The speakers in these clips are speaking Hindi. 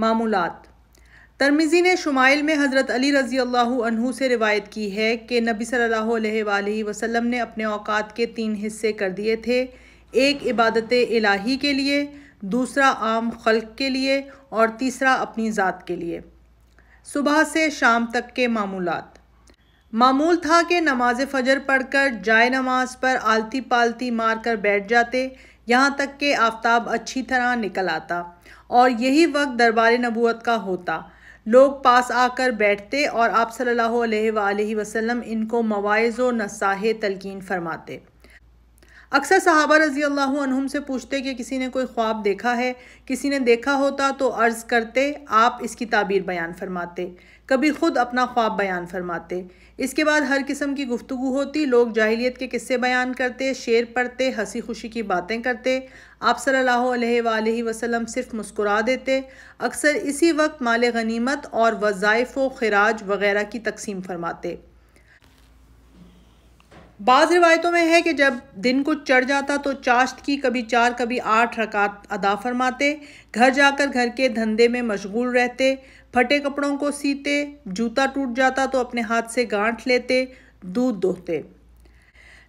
मामूलत तरमिज़ी ने शुमाइल में हज़रत अली रज़ी अल्लाह से रिवायत की है कि नबी सल्लल्लाहु वसम ने अपने अवकात के तीन हिस्से कर दिए थे एक इबादत इलाही के लिए दूसरा आम खल्क के लिए और तीसरा अपनी ज़ात के लिए सुबह से शाम तक के मामूलत मामूल था कि नमाज फजर पढ़कर जाय नमाज पर आलती पालती मार कर बैठ जाते यहाँ तक कि आफ्ताब अच्छी तरह निकल आता और यही वक्त दरबार नबूत का होता लोग पास आकर बैठते और आप सल्लल्लाहु अलैहि वसल्लम इनको मवाज़ व नसाह तलकिन फरमाते अक्सर सहाबा रज़ी अल्लाह अनहुम से पूछते कि किसी ने कोई ख्वाब देखा है किसी ने देखा होता तो अर्ज़ करते आप इसकी ताबीर बयान फरमाते कभी ख़ुद अपना ख्वाब बयान फरमाते इसके बाद हर किस्म की गुफ्तु होती लोग जाहिलियत के किस्से बयान करते शेर पढ़ते हंसी खुशी की बातें करते आप सल्ला वसलम सिर्फ मुस्कुरा देते अक्सर इसी वक्त माल गनीमत और वज़ाइफ़ व खराज वगैरह की तकसीम फरमाते बाज़ रिवायतों में है कि जब दिन को चढ़ जाता तो चाश्त की कभी चार कभी आठ रकात अदा फरमाते घर जाकर घर के धंधे में मशगूल रहते फटे कपड़ों को सीते जूता टूट जाता तो अपने हाथ से गांठ लेते दूध दोहते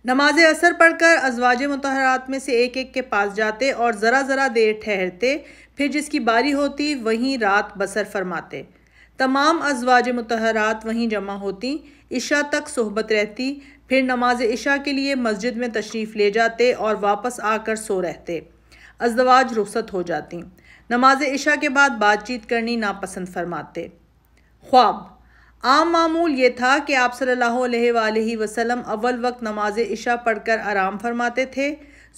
नमाज असर पढ़कर अजवाज मतहरात में से एक एक के पास जाते और ज़रा ज़रा देर ठहरते फिर जिसकी बारी होती वहीं रात बसर फरमाते तमाम अजवाज मतहरात वहीं जमा होती इशा तक सोहबत रहती फिर नमाज इशा के लिए मस्जिद में तशरीफ़ ले जाते और वापस आकर सो रहते अजवाज रुखसत हो जाती नमाज इशा के बाद बातचीत करनी नापसंद फरमाते ख्वाब आम मामूल ये था कि आप सल्ला वसलम अव्वल वक्त नमाज इशा पढ़कर आराम फरमाते थे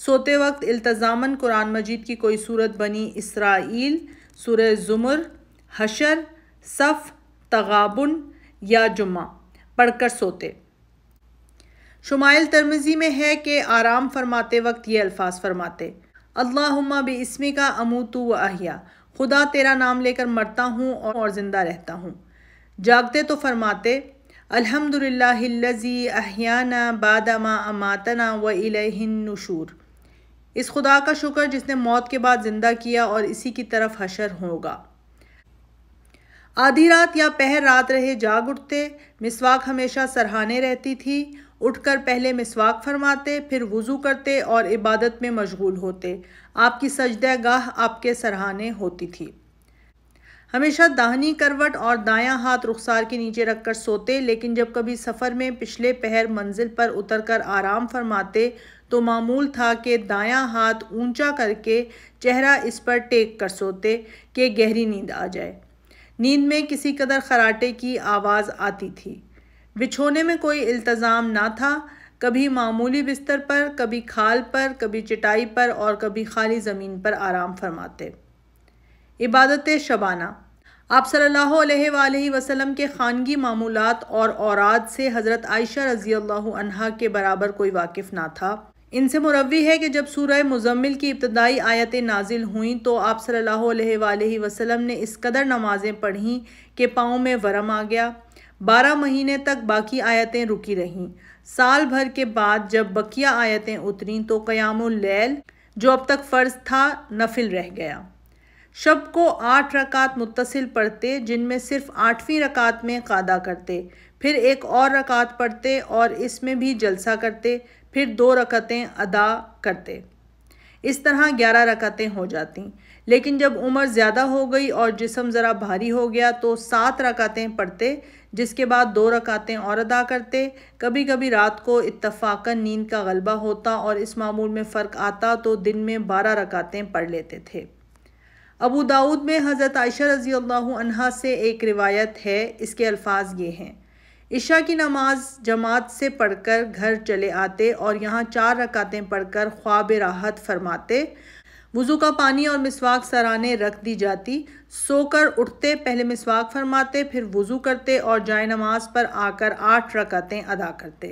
सोते वक्त अल्तज़ामन कुरान मजीद की कोई सूरत बनी इसराइल सुर ज़ुमर हशर सफ़ तगाबन या जुम्मा पढ़कर सोते शुमाइल तरमजी में है कि आराम फरमाते वक्त ये अल्फाज फरमाते अल्लाहुम्मा बस्मी का अमूतु व अहिया खुदा तेरा नाम लेकर मरता हूँ और ज़िंदा रहता हूँ जागते तो फरमाते अल्हम्दुलिल्लाहिल्लज़ी अहियाना बादमा अमातना व इलहिन्नुशूर इस खुदा का शुक्र जिसने मौत के बाद ज़िंदा किया और इसी की तरफ हशर होगा आधी रात या पहर रात रहे जाग उठते मिसवाक हमेशा सरहाने रहती थी उठकर पहले मिसवाक फरमाते फिर वज़ू करते और इबादत में मशगूल होते आपकी सजदा गाह आपके सराहने होती थी हमेशा दाहनी करवट और दायां हाथ रुखसार के नीचे रखकर सोते लेकिन जब कभी सफ़र में पिछले पहर मंजिल पर उतरकर आराम फरमाते तो मामूल था कि दायां हाथ ऊंचा करके चेहरा इस पर टेक कर सोते कि गहरी नींद आ जाए नींद में किसी कदर खराटे की आवाज़ आती थी बिछोने में कोई इल्तज़ाम ना था कभी मामूली बिस्तर पर कभी खाल पर कभी चटाई पर और कभी खाली ज़मीन पर आराम फरमाते इबादत शबाना आप सल्लल्लाहु अलैहि वसल्लम के ख़ानगी मामूलत और औरत से हज़रत आयशा रज़ी अल्लाह के बराबर कोई वाकिफ़ ना था इनसे मुरवी है कि जब सूरह मुजम्मिल की इब्तदाई आयतें नाजिल हुई तो आप सल्लल्लाहु अलैहि वसल्लम ने इस कदर नमाज़ें पढ़ीं कि पाँव में वरम आ गया बारह महीने तक बाकी आयतें रुकी रहीं साल भर के बाद जब बकिया आयतें उतरीं तो लैल जो अब तक फ़र्ज था नफिल रह गया शब को आठ रकात मुतसिल पढ़ते जिनमें सिर्फ आठवीं रकात में कादा करते फिर एक और रकात पढ़ते और इसमें भी जलसा करते फिर दो रकतें अदा करते इस तरह ग्यारह रकतें हो जाती लेकिन जब उम्र ज़्यादा हो गई और जिसम ज़रा भारी हो गया तो सात रकतें पढ़ते जिसके बाद दो रकातें और अदा करते कभी कभी रात को इतफाक़न नींद का गलबा होता और इस मामूल में फ़र्क आता तो दिन में बारह रकातें पढ़ लेते थे अबू दाऊद में हज़रत आयशा रज़ी अल्लाह से एक रिवायत है इसके अल्फाज ये हैं ईशा की नमाज जमात से पढ़कर घर चले आते और यहाँ चार रकातें पढ़कर ख्वाब राहत फरमाते वज़ू का पानी और मिसवाक सराने रख दी जाती सोकर उठते पहले मिसवाक फरमाते फिर वज़ू करते और जाय नमाज पर आकर आठ रकतें अदा करते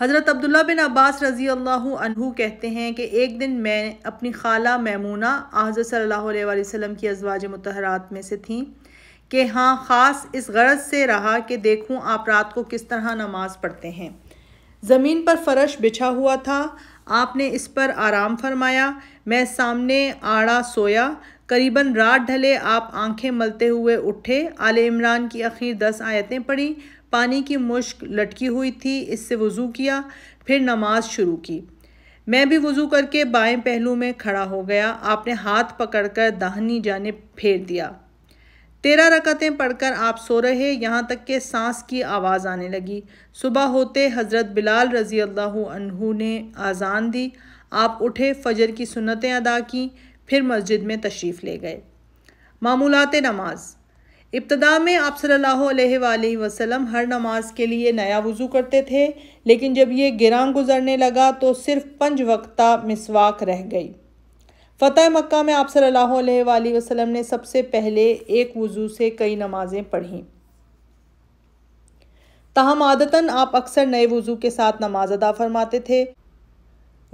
हज़रत अब्दुल्ला बिन अब्बास रज़ी अल्लाह कहते हैं कि एक दिन मैं अपनी खाला मैमूना आज सल्लल्लाहु अलैहि वसल्लम की अजवाज मतहरात में से थीं कि हाँ ख़ास इस गरज से रहा कि देखूँ आप रात को किस तरह नमाज़ पढ़ते हैं ज़मीन पर फ़र्श बिछा हुआ था आपने इस पर आराम फरमाया मैं सामने आड़ा सोया करीबन रात ढले आप आंखें मलते हुए उठे आल इमरान की आखिर दस आयतें पढ़ी पानी की मुश्क लटकी हुई थी इससे वज़ू किया फिर नमाज शुरू की मैं भी वज़ू करके बाएं पहलू में खड़ा हो गया आपने हाथ पकड़कर दाहनी जाने फेर दिया तेरह रकतें पढ़कर आप सो रहे यहाँ तक के सांस की आवाज़ आने लगी सुबह होते हज़रत बिलाल रज़ी अल्लाह ने आज़ान दी आप उठे फजर की सुन्नतें अदा की फिर मस्जिद में तशरीफ़ ले गए मामूलत नमाज इब्तदा में आप सल्लल्लाहु अलैहि वसल्लम हर नमाज के लिए नया वज़ू करते थे लेकिन जब ये गिरां गुजरने लगा तो सिर्फ पंच वक्ता मिसवाक रह गई फ़तह मक्का में आप सल्ला वसलम ने सबसे पहले एक वज़ू से कई नमाज़ें पढ़ीं ताहम आदतन आप अक्सर नए वज़ू के साथ नमाज अदा फरमाते थे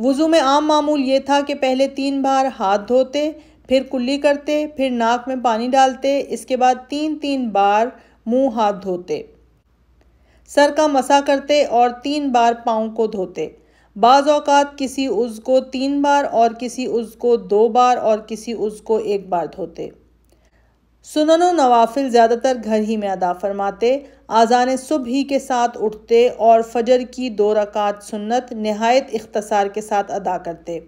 वज़ू में आम मामूल ये था कि पहले तीन बार हाथ धोते फिर कुल्ली करते फिर नाक में पानी डालते इसके बाद तीन तीन बार मुंह हाथ धोते सर का मसा करते और तीन बार पाँव को धोते बाज़ात किसी उज़ को तीन बार और किसी उज़ को दो बार और किसी उज़ को एक बार धोते सुनन नवाफिल ज़्यादातर घर ही में अदा फरमाते आज़ान सुबह ही के साथ उठते और फजर की दो रकात सुन्नत नहायत इख्तसार के साथ अदा करते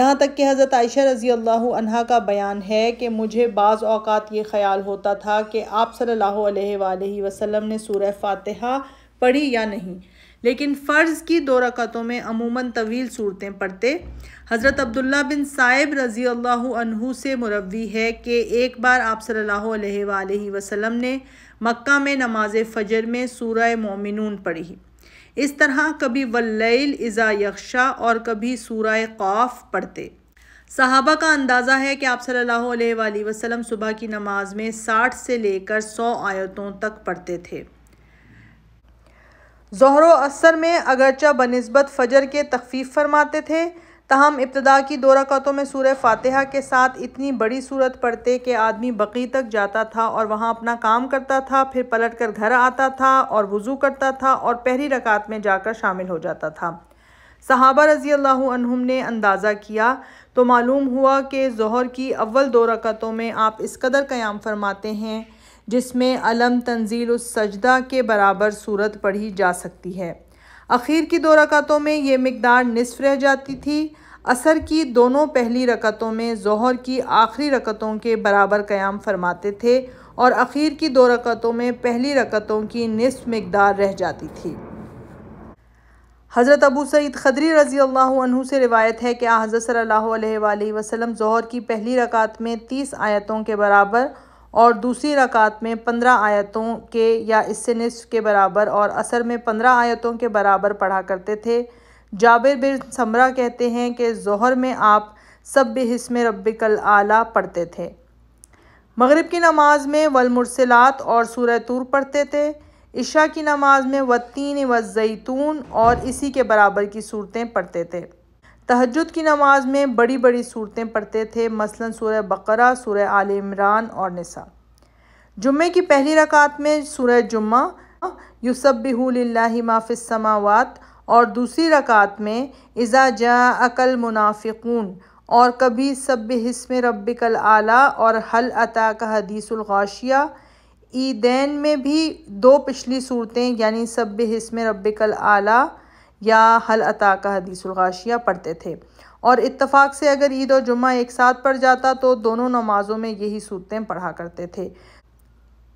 यहाँ तक कि हज़रत आयशा रज़ी अल्लाह का बयान है कि मुझे बाज़ अवत ये ख़्याल होता था कि आप सल्लल्लाहु अलैहि वसल्लम ने सूरह फातिहा पढ़ी या नहीं लेकिन फ़र्ज़ की दो रकतों में अमूमन तवील सूरतें पढ़ते हज़रत अब्दुल्ला बिन साहिब रज़ी अल्लाह से मुरवी है कि एक बार आप सल्ला अलैहि ने मक्का में नमाज फ़जर में सूर मोमिनून पढ़ी इस तरह कभी वल्लैल इज़ा यक्षा और कभी सूर क़ौफ पढ़ते सहाबा का अंदाज़ा है कि आप सल्ला वसलम सुबह की नमाज में साठ से लेकर सौ आयतों तक पढ़ते थे जहर असर में अगरचा बनस्बत फ़जर के तखफीफ फरमाते थे तहम इब्तदा की दो रकतों में सूर्य फातहा के साथ इतनी बड़ी सूरत पढ़ते कि आदमी बकी तक जाता था और वहाँ अपना काम करता था फिर पलट कर घर आता था और वज़ू करता था और पहली रकात में जाकर शामिल हो जाता था सहाबा रज़ी अल्लाम ने अंदाज़ा किया तो मालूम हुआ कि जहर की अव्वल दो रकतों में आप इस कदर क़याम फरमाते हैं जिसमें अलम तंजील उस सजदा के बराबर सूरत पढ़ी जा सकती है अखीर की दो रकतों में ये मकदार निसफ रह जाती थी असर की दोनों पहली रकतों में जहर की आखिरी रकतों के बराबर क़्याम फरमाते थे और अखीर की दो रकतों में पहली रकतों की निसफ मकदार रह जाती थी हज़रत अबू सईद खदरी रज़ी अल्लाह से रिवायत है कि हज़रत सल्लल्लाहु अलैहि वसल्लम ज़ोहर की पहली रकात में तीस आयतों के बराबर और दूसरी रकात में पंद्रह आयतों के या इससे निसफ के बराबर और असर में पंद्रह आयतों के बराबर पढ़ा करते थे जाबिर बिन समरा कहते हैं कि जहर में आप सब हिस्म रबिकल आला पढ़ते थे मगरब की नमाज में वलमरसलात और सूरतूर पढ़ते थे इशा की नमाज में वतीन व जैतून और इसी के बराबर की सूरतें पढ़ते थे तहजद की नमाज में बड़ी बड़ी सूरतें पढ़ते थे मसलन सूर्य बकरा सूर्य आल इमरान और निसा जुम्मे की पहली रकात में सूर्य जुम्मा यूसब बिहुल्ला समावत और दूसरी रकात में इज़ा जा अकल मुनाफिकून और कभी सब हिस्म रबिकल आला और हल अता का हदीसलगाशिया ईदैन में भी दो पिछली सूरतें यानी सब हिस्म रबिकल आला या हल अता का हदीसगाशिया पढ़ते थे और इत्तफाक से अगर ईद और जुम्मा एक साथ पढ़ जाता तो दोनों नमाज़ों में यही सूतें पढ़ा करते थे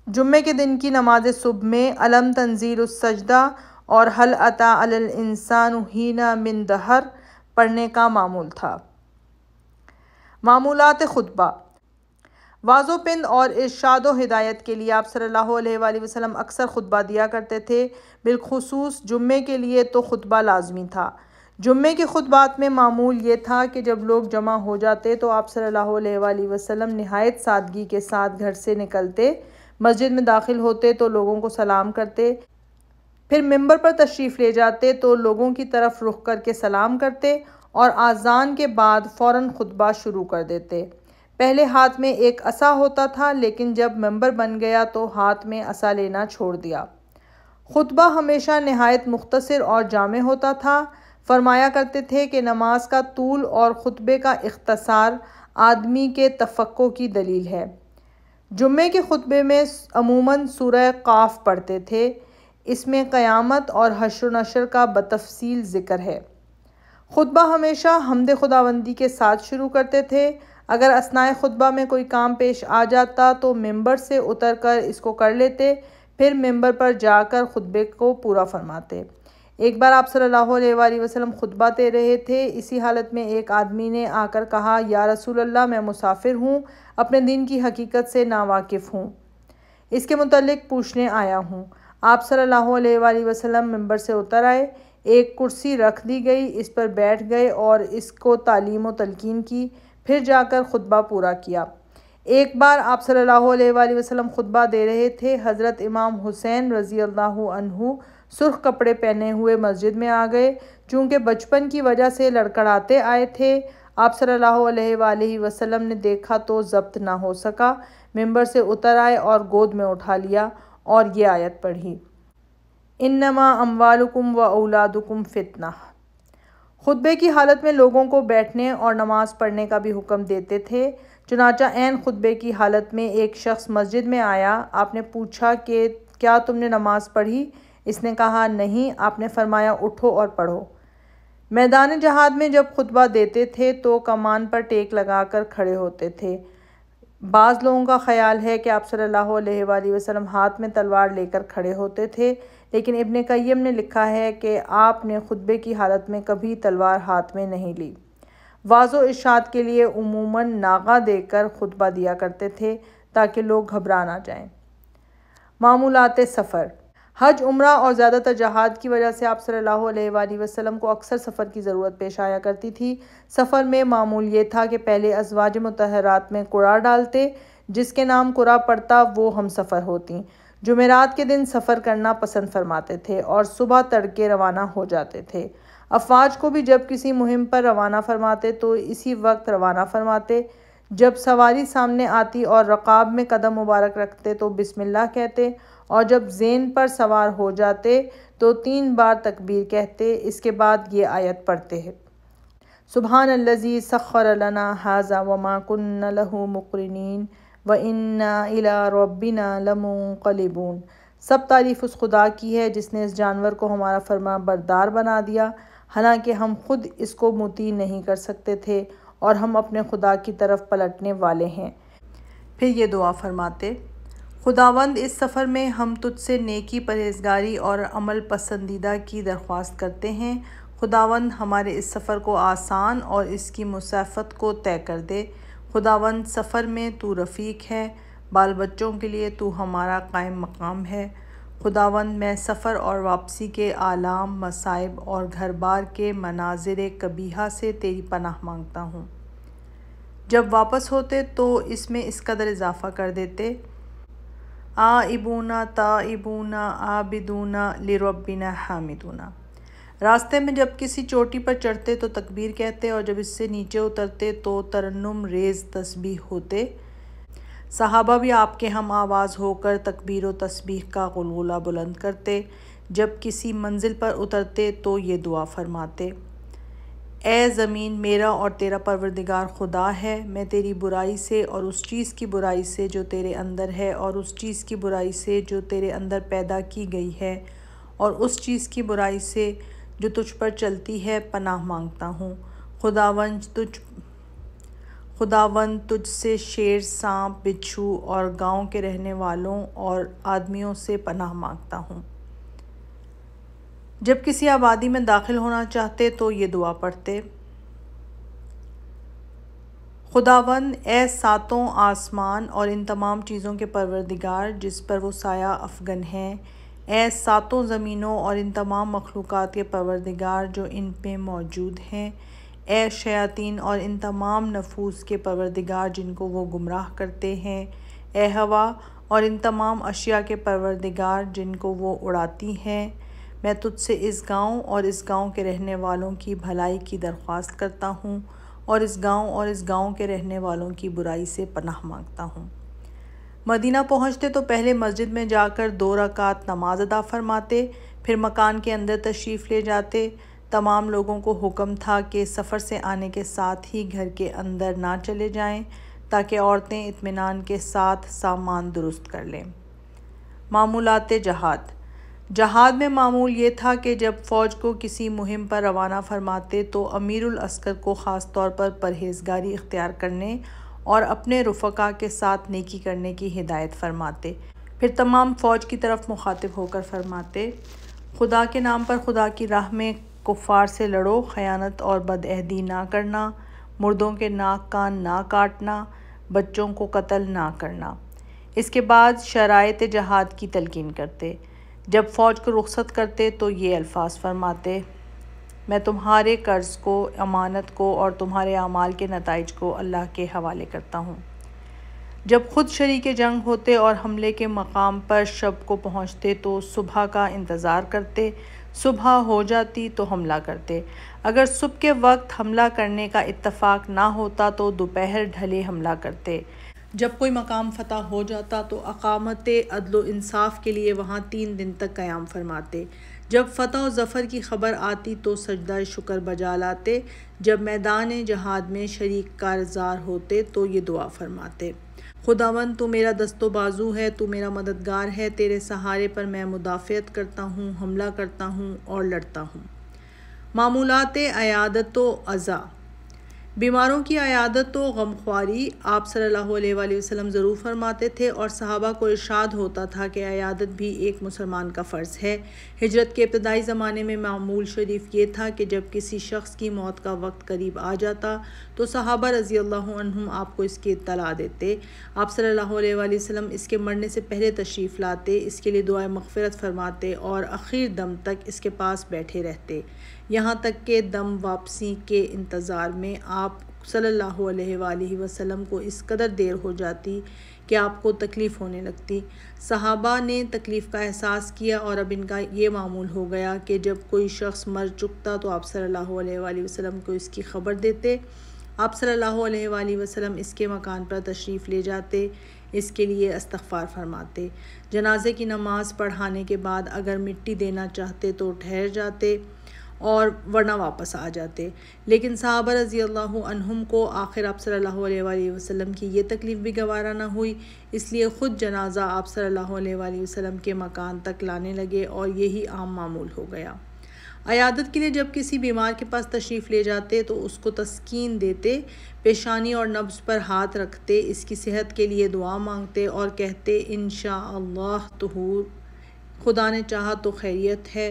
जुम्मे के दिन की नमाज सुबह में अलम तंजीर सजदा और हल अता इंसान हीना मिन दहर पढ़ने का मामूल था मामूलत खुतबा वाजोपिंद और इर्शाद हिदायत के लिए आप सल्लल्लाहु वसलम अक्सर खुतबा दिया करते थे बिलखसूस जुम्मे के लिए तो खुतबा लाजमी था जुम्मे के खुतबात में मामूल ये था कि जब लोग जमा हो जाते तो आप सल्लल्लाहु वसलम नहायत सादगी के साथ घर से निकलते मस्जिद में दाखिल होते तो लोगों को सलाम करते फिर मंबर पर तशरीफ़ ले जाते तो लोगों की तरफ रुख करके सलाम करते और आज़ान के बाद फ़ौर खुतबा शुरू कर देते पहले हाथ में एक असा होता था लेकिन जब मेंबर बन गया तो हाथ में असा लेना छोड़ दिया खुतबा हमेशा नहायत मुख्तर और जामे होता था फरमाया करते थे कि नमाज का तूल और खुतबे का अख्तसार आदमी के तफक्को की दलील है जुम्मे के खुतबे में अमूमन सूरह काफ पढ़ते थे इसमें क़यामत और हशर नशर का बतफसील ज़िक्र है खुतबा हमेशा हमद खुदाबंदी के साथ शुरू करते थे अगर असनाए खुतबा में कोई काम पेश आ जाता तो मेंबर से उतर कर इसको कर लेते फिर मेंबर पर जाकर खुतबे को पूरा फरमाते एक बार आप सल्लल्लाहु अलैहि वसल्लम खुतबा दे रहे थे इसी हालत में एक आदमी ने आकर कहा या रसूल अल्लाह मैं मुसाफिर हूँ अपने दिन की हकीकत से नावाकिफ़ हूँ इसके मतलब पूछने आया हूँ आप सल्लल्लाहु अलैहि वसल्लम मेंबर से उतर आए एक कुर्सी रख दी गई इस पर बैठ गए और इसको तालीम व तलकिन की फिर जाकर खुतबा पूरा किया एक बार आप सल्लल्लाहु अलैहि वसल्लम खुतबा दे रहे थे हज़रत इमाम हुसैन रज़ी अल्लाह अनहु सुर्ख कपड़े पहने हुए मस्जिद में आ गए चूँकि बचपन की वजह से लड़कड़ाते आए थे आप सल्लल्लाहु अलैहि वसल्लम ने देखा तो जब्त ना हो सका मेंबर से उतर आए और गोद में उठा लिया और ये आयत पढ़ी इन्नमा अम्वालकुम व औलादुकुम फितना खुतबे की हालत में लोगों को बैठने और नमाज़ पढ़ने का भी हुक्म देते थे चुनाचा एन खुतबे की हालत में एक शख्स मस्जिद में आया आपने पूछा कि क्या तुमने नमाज़ पढ़ी इसने कहा नहीं आपने फरमाया उठो और पढ़ो मैदान जहाद में जब खुतबा देते थे तो कमान पर टेक लगाकर खड़े होते थे बाज़ लोगों का ख्याल है कि आप सल्लल्लाहु अलैहि वसल्लम हाथ में तलवार लेकर खड़े होते थे लेकिन इबन कैम ने लिखा है कि आपने खुतबे की हालत में कभी तलवार हाथ में नहीं ली वाजो इशाद के लिए उमूमा नागा देकर खुतबा दिया करते थे ताकि लोग घबरा ना जाएं। मामूलत सफ़र हज उम्र और ज़्यादातर जहाद की वजह से आप सल्ला वसलम को अक्सर सफ़र की ज़रूरत पेश आया करती थी सफ़र में मामूल ये था कि पहले अजवाज मतहरात में कुरा डालते जिसके नाम कुरा पड़ता वो हम सफ़र होती जुमेरात के दिन सफ़र करना पसंद फरमाते थे और सुबह तड़के रवाना हो जाते थे अफवाज को भी जब किसी मुहिम पर रवाना फरमाते तो इसी वक्त रवाना फरमाते जब सवारी सामने आती और रकाब में कदम मुबारक रखते तो बिस्मिल्लाह कहते और जब जेन पर सवार हो जाते तो तीन बार तकबीर कहते इसके बाद ये आयत पढ़ते हैं सुबहानल्लज़ी सखर लना हाजा वमा कन्न लहू व इन्ना इला रबिना लमूनकलिबून सब तारीफ़ उस खुदा की है जिसने इस जानवर को हमारा फरमा बरदार बना दिया हालांकि हम खुद इसको मुती नहीं कर सकते थे और हम अपने खुदा की तरफ पलटने वाले हैं फिर ये दुआ फरमाते खुदावंद इस सफ़र में हम तुझसे नेकी परहेजगारी और अमल पसंदीदा की दरख्वास्त करते हैं खुदावंद हमारे इस सफ़र को आसान और इसकी मुसाफत को तय कर दे खुदावंद सफ़र में तो रफ़ीक है बाल बच्चों के लिए तो हमारा कायम मकाम है खुदावंद मैं सफ़र और वापसी के आलाम मसाइब और घर बार के मनाजिर कबीहा से तेरी पनाह मांगता हूँ जब वापस होते तो इसमें इस कदर इजाफ़ा कर देते आ इबूना ता इबूना बिदूना लिरबिना हामिदूना रास्ते में जब किसी चोटी पर चढ़ते तो तकबीर कहते और जब इससे नीचे उतरते तो तरन्नुम रेज तस्बीह होते सहाबा भी आपके हम आवाज़ होकर तकबीर व तस्बीह का गुलगुला बुलंद करते जब किसी मंजिल पर उतरते तो ये दुआ फरमाते ए ज़मीन मेरा और तेरा परवरदिगार खुदा है मैं तेरी बुराई से और उस चीज़ की बुराई से जो तेरे अंदर है और उस चीज़ की बुराई से जो तेरे अंदर पैदा की गई है और उस चीज़ की बुराई से जो तुझ पर चलती है पनाह मांगता हूँ खुदावंज तुझ खुदावन तुझसे शेर सांप बिच्छू और गांव के रहने वालों और आदमियों से पनाह मांगता हूँ जब किसी आबादी में दाखिल होना चाहते तो ये दुआ पढ़ते खुदावन ए सातों आसमान और इन तमाम चीज़ों के परवरदिगार जिस पर वो साया अफगन है ए सातों ज़मीनों और इन तमाम मखलूक़ के परवरदिगार जो इन पे मौजूद हैं ए शयातीन और इन तमाम नफूस के परवरदिगार जिनको वो गुमराह करते हैं ए हवा और इन तमाम अशिया के परवरदिगार जिनको वो उड़ाती हैं मैं तुझसे इस गांव और इस गांव के रहने वालों की भलाई की दरख्वास्त करता हूँ और इस गांव और इस गांव के रहने वालों की बुराई से पनाह मांगता हूँ मदीना पहुंचते तो पहले मस्जिद में जाकर दो रकात नमाज अदा फरमाते फिर मकान के अंदर तशरीफ़ ले जाते तमाम लोगों को हुक्म था कि सफ़र से आने के साथ ही घर के अंदर ना चले जाएं ताकि औरतें इत्मीनान के साथ सामान दुरुस्त कर लें मामूलत जहाद जहाद में मामूल ये था कि जब फ़ौज को किसी मुहिम पर रवाना फरमाते तो अमीरुल अस्कर को ख़ास तौर पर परहेजगारी इख्तियार करने और अपने रफ़का के साथ नेकी करने की हिदायत फरमाते फिर तमाम फ़ौज की तरफ मुखातिब होकर फरमाते खुदा के नाम पर खुदा की राह में कुफ़ार से लड़ो ख़यानत और बदहदी ना करना मुर्दों के नाक कान ना काटना बच्चों को कत्ल ना करना इसके बाद शरात जहाद की तलकिन करते जब फ़ौज को रुख्सत करते तो ये अल्फाज फरमाते मैं तुम्हारे कर्ज़ को अमानत को और तुम्हारे अमाल के नतज को अल्लाह के हवाले करता हूँ जब खुद शरीक जंग होते और हमले के मकाम पर शब को पहुँचते तो सुबह का इंतज़ार करते सुबह हो जाती तो हमला करते अगर सुबह के वक्त हमला करने का इतफ़ाक़ ना होता तो दोपहर ढले हमला करते जब कोई मकाम फतह हो जाता तो अकामत अदलो इंसाफ के लिए वहाँ तीन दिन तक क़याम फरमाते जब फ़तह और ज़फ़र की ख़बर आती तो सजदा शुक्र बजा लाते जब मैदान जहाद में शरीक कारजार होते तो ये दुआ फरमाते खुदावन तू मेरा दस्तो बाजू है तू मेरा मददगार है तेरे सहारे पर मैं मुदाफ़त करता हूँ हमला करता हूँ और लड़ता हूँ मामूलत अयादत अज़ा बीमारों की आयादत तो गमखारी आप सल्लल्लाहु अलैहि वसल्लम ज़रूर फरमाते थे और सहाबा को इरशाद होता था कि आयादत भी एक मुसलमान का फ़र्ज़ है हिजरत के इब्तदाई ज़माने में मामूल शरीफ ये था कि जब किसी शख्स की मौत का वक्त करीब आ जाता तो सहाबा रज़ी अल्लाम आपको इसकी इतला देते आप सल्लल्लाहु अलैहि वसल्लम इसके मरने से पहले तशरीफ़ लाते इसके लिए दुआ मगफ़रत फरमाते और आखिर दम तक इसके पास बैठे रहते यहाँ तक के दम वापसी के इंतज़ार में आप सल्लल्लाहु अलैहि वसल्लम को इस कदर देर हो जाती कि आपको तकलीफ़ होने लगती सहाबा ने तकलीफ़ का एहसास किया और अब इनका ये मामूल हो गया कि जब कोई शख्स मर चुकता तो आप सल्लल्लाहु अलैहि वसल्लम को इसकी ख़बर देते आप सल्लल्लाहु अलैहि वसल्लम इसके मकान पर तशरीफ़ ले जाते इसके लिए अस्तफ़ार फरमाते जनाजे की नमाज़ पढ़ाने के बाद अगर मिट्टी देना चाहते तो ठहर जाते और वरना वापस आ जाते लेकिन साहब रज़ी अल्लाम को आखिर आप सल्लल्लाहु अलैहि वसल्लम की ये तकलीफ़ भी गवारा ना हुई इसलिए ख़ुद जनाजा आप सल्लल्लाहु अलैहि वसल्लम के मकान तक लाने लगे और यही आम मामूल हो गया अयादत के लिए जब किसी बीमार के पास तशरीफ़ ले जाते तो उसको तस्कीन देते पेशानी और नब्स पर हाथ रखते इसकी सेहत के लिए दुआ मांगते और कहते इन शाह खुदा ने चाहा तो खैरियत है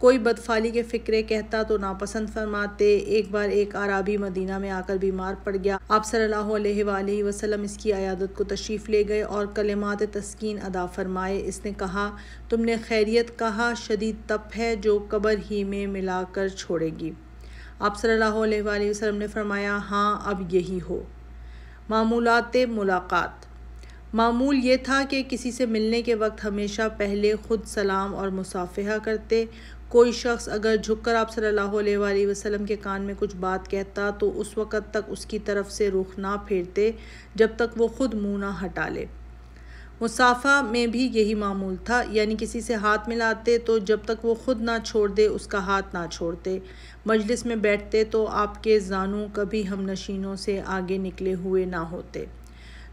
कोई बदफाली के फिक्रे कहता तो नापसंद फरमाते एक बार एक आराबी मदीना में आकर बीमार पड़ गया आप सल्लल्लाहु अलैहि वसल्लम इसकी अयादत को तशरीफ़ ले गए और कलमात तस्कीन अदा फरमाए इसने कहा तुमने खैरियत कहा शदीद तप है जो कबर ही में मिलाकर छोड़ेगी आप सल्लल्लाहु अलैहि वसल्लम ने फरमाया हाँ अब यही हो मामूलत मुलाकात मामूल ये था कि किसी से मिलने के वक्त हमेशा पहले ख़ुद सलाम और मुसाफहा करते कोई शख्स अगर झुककर आप सल्लल्लाहु अलैहि वसल्लम के कान में कुछ बात कहता तो उस वक़्त तक उसकी तरफ से रुख ना फेरते जब तक वो ख़ुद मुँह ना हटा ले मुसाफा में भी यही मामूल था यानी किसी से हाथ मिलाते तो जब तक वो ख़ुद ना छोड़ दे उसका हाथ ना छोड़ते मजलिस में बैठते तो आपके जानू कभी हम नशीनों से आगे निकले हुए ना होते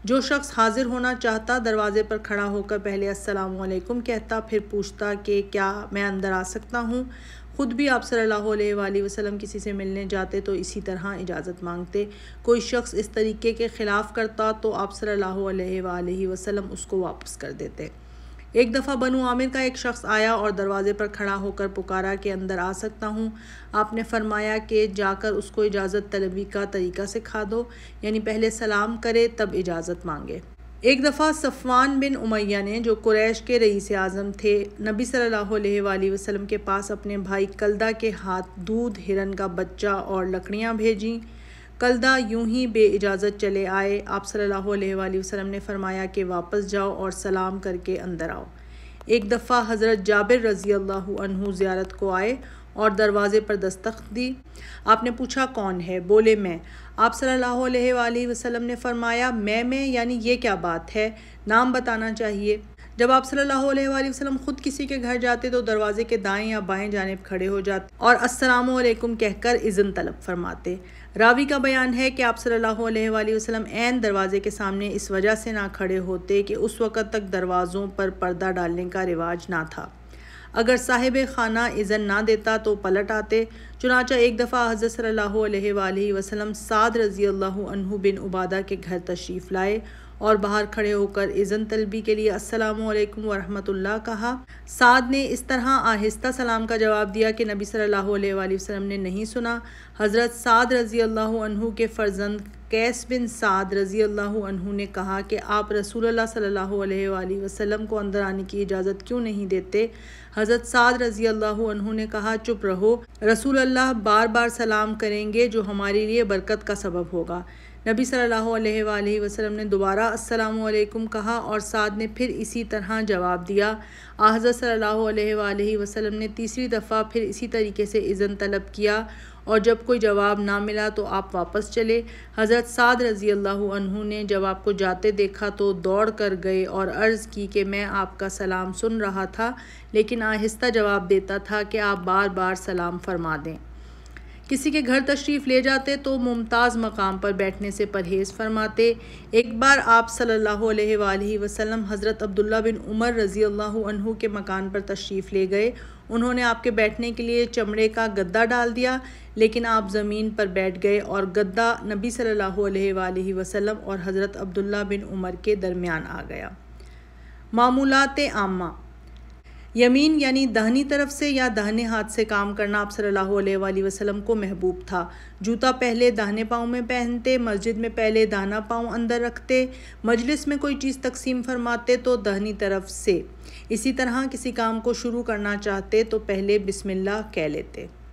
जो शख्स हाजिर होना चाहता दरवाजे पर खड़ा होकर पहले असलकम कहता फिर पूछता कि क्या मैं अंदर आ सकता हूँ ख़ुद भी आप सल्लल्लाहु अलैहि वसल्लम किसी से मिलने जाते तो इसी तरह इजाज़त मांगते कोई शख्स इस तरीके के ख़िलाफ़ करता तो आप सल्लल्लाहु अलैहि वसल्लम उसको वापस कर देते एक दफ़ा बनु आमिर का एक शख्स आया और दरवाज़े पर खड़ा होकर पुकारा कि अंदर आ सकता हूँ आपने फरमाया कि जाकर उसको इजाज़त तलबी का तरीका सिखा दो यानी पहले सलाम करे तब इजाज़त मांगे एक दफ़ा सफ़वान बिन उमैया ने जो कुरैश के रईस आज़म थे नबी सल्लल्लाहु अलैहि वसल्लम के पास अपने भाई कलदा के हाथ दूध हिरन का बच्चा और लकड़ियाँ भेजीं कलदा यूं ही बे इजाज़त चले आए आप सल्लल्लाहु अलैहि वसल्लम ने फरमाया कि वापस जाओ और सलाम करके अंदर आओ एक दफ़ा हज़रत जाबिर रज़ी अल्लाह ज़्यारत को आए और दरवाज़े पर दस्तक दी आपने पूछा कौन है बोले मैं आप सल्लल्लाहु अलैहि वसल्लम ने फरमाया मैं मैं यानी ये क्या बात है नाम बताना चाहिए जब आप सल्लल्लाहु अलैहि वसल्लम खुद किसी के घर जाते तो दरवाजे के दाएं या बाएं जानेब खड़े हो जाते और अस्सलाम वालेकुम कहकर इज़न तलब फरमाते रावी का बयान है कि आप सल्लल्लाहु अलैहि वसल्लम एन दरवाजे के सामने इस वजह से ना खड़े होते कि उस वक़्त तक दरवाज़ों पर पर्दा डालने का रिवाज ना था अगर साहिब खाना इज़न ना देता तो पलट आते चुनाचा एक दफ़ा हज़रत सल्लल्लाहु अलैहि वसल्लम साद रज़ी अल्लाह बिन उबादा के घर तशरीफ़ लाए और बाहर खड़े होकर इज़न तलबी के लिए अस्सलाम वालेकुम वरहमतुल्लाह कहा साद ने इस तरह आहिस्ता सलाम का जवाब दिया कि नबी सल्लल्लाहु अलैहि वसल्लम ने नहीं सुना हज़रत साद रज़ी अल्लाह के फ़र्जंद कैस बिन साद रज़ी अल्लाह ने कहा कि आप रसूल सल्लल्लाहु अलैहि वसल्लम को अंदर आने की इजाज़त क्यों नहीं देते हज़रत साद रज़ी अल्लाह ने कहा चुप रहो रसूल अल्लाह बार बार सलाम करेंगे जो हमारे लिए बरकत का सबब होगा नबी सल्लल्लाहु अलैहि वसल्लम ने दोबारा अस्सलाम कहा और साद ने फिर इसी तरह जवाब दिया आहज़र सल्लल्लाहु अलैहि वसल्लम ने तीसरी दफ़ा फिर इसी तरीके से इज़न तलब किया और जब कोई जवाब ना मिला तो आप वापस चले हज़रत साद रज़ी अल्लाह ने जब आपको जाते देखा तो दौड़ कर गए और अर्ज़ की कि मैं आपका सलाम सुन रहा था लेकिन आहिस्ता जवाब देता था कि आप बार बार सलाम फरमा दें किसी के घर तशरीफ़ ले जाते तो मुमताज़ मकाम पर बैठने से परहेज़ फरमाते एक बार आप सल्लल्लाहु अलैहि वसल्लम हज़रत अब्दुल्ला बिन उमर रज़ी अल्लाह अनहु के मकान पर तशरीफ़ ले गए उन्होंने आपके बैठने के लिए चमड़े का गद्दा डाल दिया लेकिन आप ज़मीन पर बैठ गए और गद्दा नबी सल्लल्लाहु अलैहि वसल्लम और हज़रत अब्दुल्ला बिन उमर के दरमियान आ गया मामूलत आमा यमीन यानी दहनी तरफ से या दहने हाथ से काम करना आप सल्लल्लाहु अलैहि वसल्लम को महबूब था जूता पहले दाहने पाँव में पहनते मस्जिद में पहले दाना पाँव अंदर रखते मजलिस में कोई चीज़ तकसीम फरमाते तो दहनी तरफ से इसी तरह किसी काम को शुरू करना चाहते तो पहले बिस्मिल्लाह कह लेते